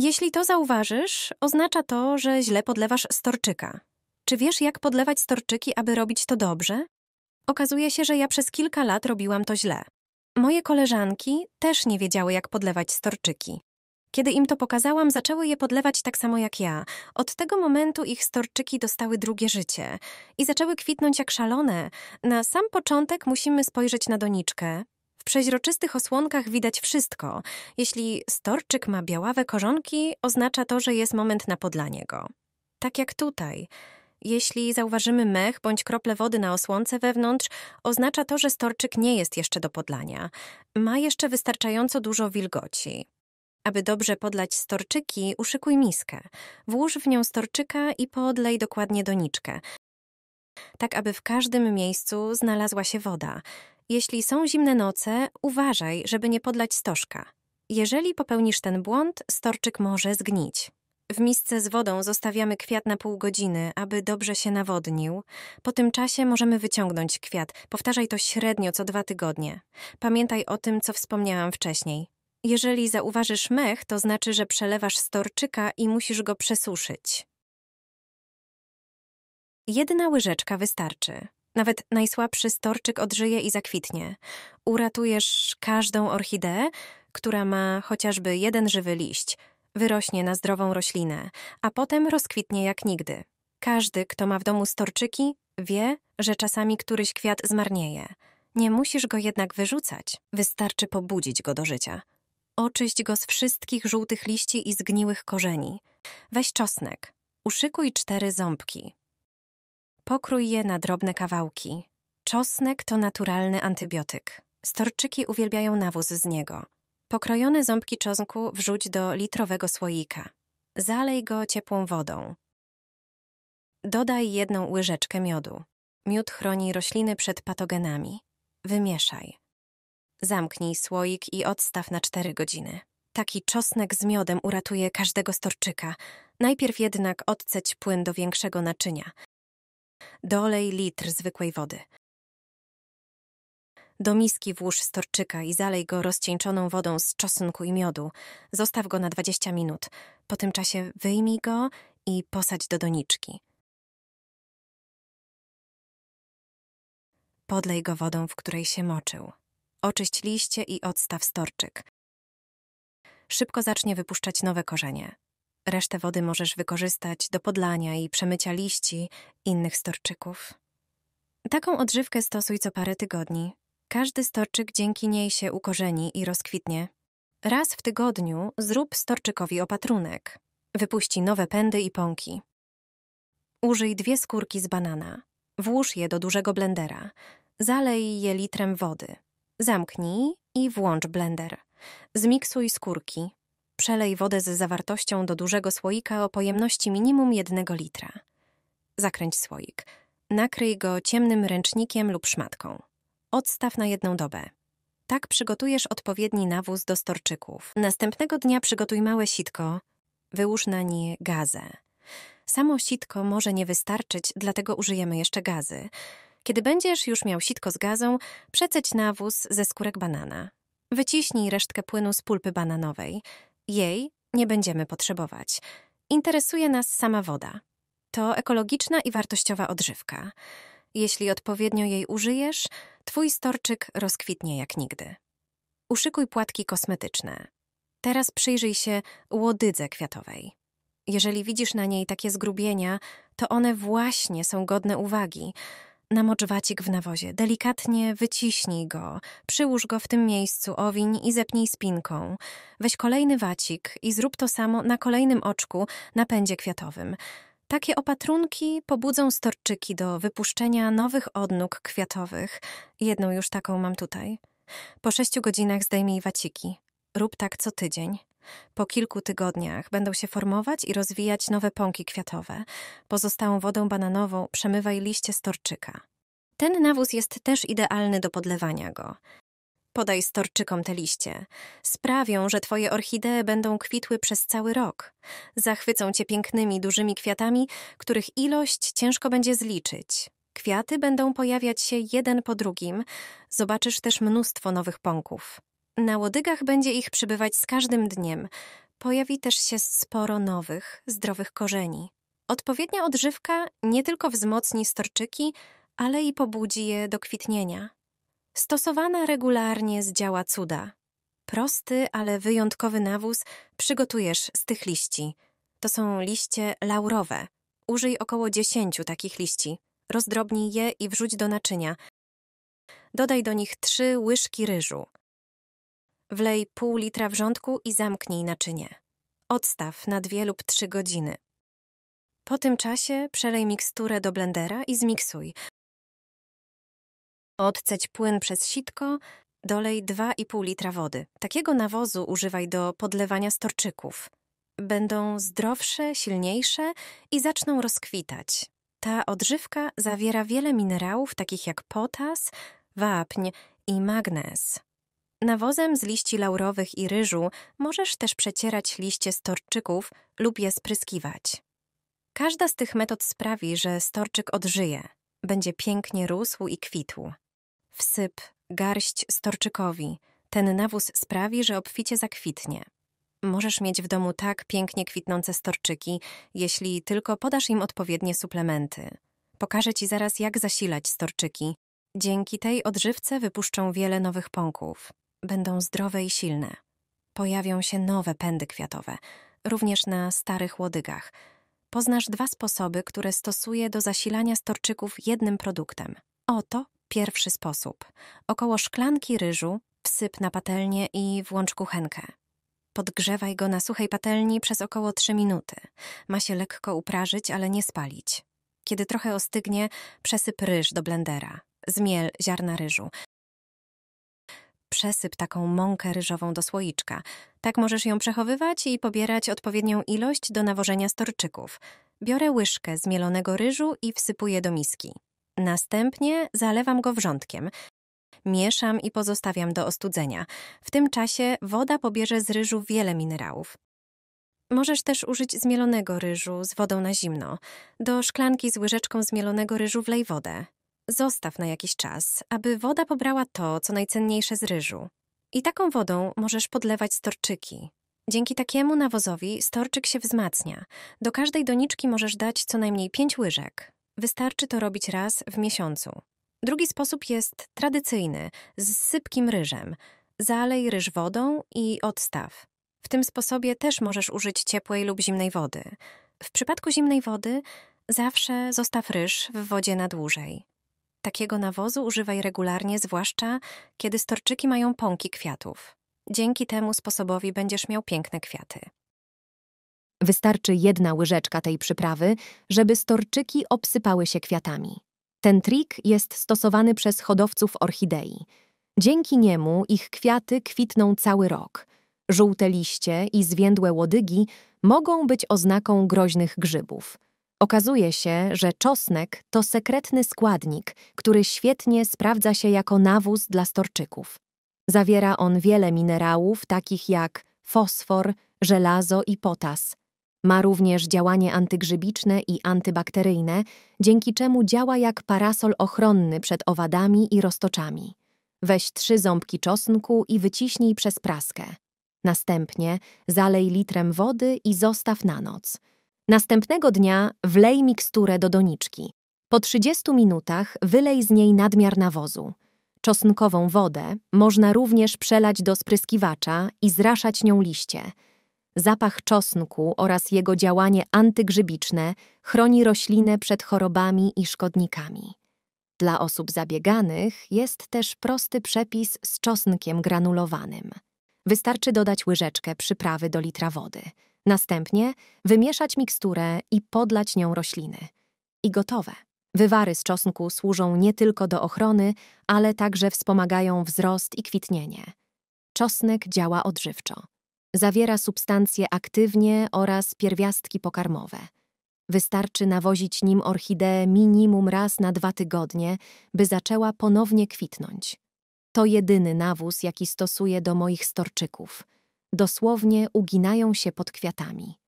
Jeśli to zauważysz, oznacza to, że źle podlewasz storczyka. Czy wiesz, jak podlewać storczyki, aby robić to dobrze? Okazuje się, że ja przez kilka lat robiłam to źle. Moje koleżanki też nie wiedziały, jak podlewać storczyki. Kiedy im to pokazałam, zaczęły je podlewać tak samo jak ja. Od tego momentu ich storczyki dostały drugie życie i zaczęły kwitnąć jak szalone. Na sam początek musimy spojrzeć na doniczkę, w przeźroczystych osłonkach widać wszystko. Jeśli storczyk ma białawe korzonki, oznacza to, że jest moment na podlanie go. Tak jak tutaj. Jeśli zauważymy mech bądź krople wody na osłonce wewnątrz, oznacza to, że storczyk nie jest jeszcze do podlania. Ma jeszcze wystarczająco dużo wilgoci. Aby dobrze podlać storczyki, uszykuj miskę. Włóż w nią storczyka i podlej dokładnie doniczkę, tak aby w każdym miejscu znalazła się woda. Jeśli są zimne noce, uważaj, żeby nie podlać stożka. Jeżeli popełnisz ten błąd, storczyk może zgnić. W misce z wodą zostawiamy kwiat na pół godziny, aby dobrze się nawodnił. Po tym czasie możemy wyciągnąć kwiat. Powtarzaj to średnio co dwa tygodnie. Pamiętaj o tym, co wspomniałam wcześniej. Jeżeli zauważysz mech, to znaczy, że przelewasz storczyka i musisz go przesuszyć. Jedna łyżeczka wystarczy. Nawet najsłabszy storczyk odżyje i zakwitnie. Uratujesz każdą orchideę, która ma chociażby jeden żywy liść, wyrośnie na zdrową roślinę, a potem rozkwitnie jak nigdy. Każdy, kto ma w domu storczyki, wie, że czasami któryś kwiat zmarnieje. Nie musisz go jednak wyrzucać, wystarczy pobudzić go do życia. Oczyść go z wszystkich żółtych liści i zgniłych korzeni. Weź czosnek, uszykuj cztery ząbki, Pokrój je na drobne kawałki. Czosnek to naturalny antybiotyk. Storczyki uwielbiają nawóz z niego. Pokrojone ząbki czosnku wrzuć do litrowego słoika. Zalej go ciepłą wodą. Dodaj jedną łyżeczkę miodu. Miód chroni rośliny przed patogenami. Wymieszaj. Zamknij słoik i odstaw na 4 godziny. Taki czosnek z miodem uratuje każdego storczyka. Najpierw jednak odceć płyn do większego naczynia dolej litr zwykłej wody. Do miski włóż storczyka i zalej go rozcieńczoną wodą z czosnku i miodu. Zostaw go na 20 minut. Po tym czasie wyjmij go i posadź do doniczki. Podlej go wodą, w której się moczył. Oczyść liście i odstaw storczyk. Szybko zacznie wypuszczać nowe korzenie. Resztę wody możesz wykorzystać do podlania i przemycia liści innych storczyków. Taką odżywkę stosuj co parę tygodni. Każdy storczyk dzięki niej się ukorzeni i rozkwitnie. Raz w tygodniu zrób storczykowi opatrunek. Wypuści nowe pędy i pąki. Użyj dwie skórki z banana. Włóż je do dużego blendera. Zalej je litrem wody. Zamknij i włącz blender. Zmiksuj skórki. Przelej wodę z zawartością do dużego słoika o pojemności minimum jednego litra. Zakręć słoik. Nakryj go ciemnym ręcznikiem lub szmatką. Odstaw na jedną dobę. Tak przygotujesz odpowiedni nawóz do storczyków. Następnego dnia przygotuj małe sitko, wyłóż na nie gazę. Samo sitko może nie wystarczyć, dlatego użyjemy jeszcze gazy. Kiedy będziesz już miał sitko z gazą, przeceć nawóz ze skórek banana. Wyciśnij resztkę płynu z pulpy bananowej. Jej nie będziemy potrzebować. Interesuje nas sama woda. To ekologiczna i wartościowa odżywka. Jeśli odpowiednio jej użyjesz, twój storczyk rozkwitnie jak nigdy. Uszykuj płatki kosmetyczne. Teraz przyjrzyj się łodydze kwiatowej. Jeżeli widzisz na niej takie zgrubienia, to one właśnie są godne uwagi – Namocz wacik w nawozie, delikatnie wyciśnij go, przyłóż go w tym miejscu, owiń i zepnij spinką. Weź kolejny wacik i zrób to samo na kolejnym oczku na pędzie kwiatowym. Takie opatrunki pobudzą storczyki do wypuszczenia nowych odnóg kwiatowych. Jedną już taką mam tutaj. Po sześciu godzinach zdejmij waciki. Rób tak co tydzień. Po kilku tygodniach będą się formować i rozwijać nowe pąki kwiatowe. Pozostałą wodą bananową przemywaj liście storczyka. Ten nawóz jest też idealny do podlewania go. Podaj storczykom te liście. Sprawią, że twoje orchidee będą kwitły przez cały rok. Zachwycą cię pięknymi, dużymi kwiatami, których ilość ciężko będzie zliczyć. Kwiaty będą pojawiać się jeden po drugim. Zobaczysz też mnóstwo nowych pąków. Na łodygach będzie ich przybywać z każdym dniem. Pojawi też się sporo nowych, zdrowych korzeni. Odpowiednia odżywka nie tylko wzmocni storczyki, ale i pobudzi je do kwitnienia. Stosowana regularnie zdziała cuda. Prosty, ale wyjątkowy nawóz przygotujesz z tych liści. To są liście laurowe. Użyj około dziesięciu takich liści. Rozdrobnij je i wrzuć do naczynia. Dodaj do nich trzy łyżki ryżu. Wlej pół litra wrzątku i zamknij naczynie. Odstaw na dwie lub trzy godziny. Po tym czasie przelej miksturę do blendera i zmiksuj. Odceć płyn przez sitko, dolej 2,5 litra wody. Takiego nawozu używaj do podlewania storczyków. Będą zdrowsze, silniejsze i zaczną rozkwitać. Ta odżywka zawiera wiele minerałów takich jak potas, wapń i magnez. Nawozem z liści laurowych i ryżu możesz też przecierać liście storczyków lub je spryskiwać. Każda z tych metod sprawi, że storczyk odżyje, będzie pięknie rósł i kwitł. Wsyp garść storczykowi. Ten nawóz sprawi, że obficie zakwitnie. Możesz mieć w domu tak pięknie kwitnące storczyki, jeśli tylko podasz im odpowiednie suplementy. Pokażę Ci zaraz, jak zasilać storczyki. Dzięki tej odżywce wypuszczą wiele nowych pąków będą zdrowe i silne. Pojawią się nowe pędy kwiatowe, również na starych łodygach. Poznasz dwa sposoby, które stosuję do zasilania storczyków jednym produktem. Oto pierwszy sposób. Około szklanki ryżu wsyp na patelnię i włącz kuchenkę. Podgrzewaj go na suchej patelni przez około 3 minuty. Ma się lekko uprażyć, ale nie spalić. Kiedy trochę ostygnie, przesyp ryż do blendera. Zmiel ziarna ryżu, przesyp taką mąkę ryżową do słoiczka. Tak możesz ją przechowywać i pobierać odpowiednią ilość do nawożenia storczyków. Biorę łyżkę zmielonego ryżu i wsypuję do miski. Następnie zalewam go wrzątkiem. Mieszam i pozostawiam do ostudzenia. W tym czasie woda pobierze z ryżu wiele minerałów. Możesz też użyć zmielonego ryżu z wodą na zimno. Do szklanki z łyżeczką zmielonego ryżu wlej wodę zostaw na jakiś czas, aby woda pobrała to, co najcenniejsze z ryżu. I taką wodą możesz podlewać storczyki. Dzięki takiemu nawozowi storczyk się wzmacnia. Do każdej doniczki możesz dać co najmniej 5 łyżek. Wystarczy to robić raz w miesiącu. Drugi sposób jest tradycyjny, z sypkim ryżem. Zalej ryż wodą i odstaw. W tym sposobie też możesz użyć ciepłej lub zimnej wody. W przypadku zimnej wody zawsze zostaw ryż w wodzie na dłużej takiego nawozu używaj regularnie, zwłaszcza kiedy storczyki mają pąki kwiatów. Dzięki temu sposobowi będziesz miał piękne kwiaty. Wystarczy jedna łyżeczka tej przyprawy, żeby storczyki obsypały się kwiatami. Ten trik jest stosowany przez hodowców orchidei. Dzięki niemu ich kwiaty kwitną cały rok. Żółte liście i zwiędłe łodygi mogą być oznaką groźnych grzybów. Okazuje się, że czosnek to sekretny składnik, który świetnie sprawdza się jako nawóz dla storczyków. Zawiera on wiele minerałów, takich jak fosfor, żelazo i potas. Ma również działanie antygrzybiczne i antybakteryjne, dzięki czemu działa jak parasol ochronny przed owadami i roztoczami. Weź trzy ząbki czosnku i wyciśnij przez praskę. Następnie zalej litrem wody i zostaw na noc – Następnego dnia wlej miksturę do doniczki. Po 30 minutach wylej z niej nadmiar nawozu. Czosnkową wodę można również przelać do spryskiwacza i zraszać nią liście. Zapach czosnku oraz jego działanie antygrzybiczne chroni roślinę przed chorobami i szkodnikami. Dla osób zabieganych jest też prosty przepis z czosnkiem granulowanym. Wystarczy dodać łyżeczkę przyprawy do litra wody. Następnie wymieszać miksturę i podlać nią rośliny. I gotowe. Wywary z czosnku służą nie tylko do ochrony, ale także wspomagają wzrost i kwitnienie. Czosnek działa odżywczo. Zawiera substancje aktywnie oraz pierwiastki pokarmowe. Wystarczy nawozić nim orchideę minimum raz na dwa tygodnie, by zaczęła ponownie kwitnąć. To jedyny nawóz, jaki stosuję do moich storczyków – dosłownie uginają się pod kwiatami.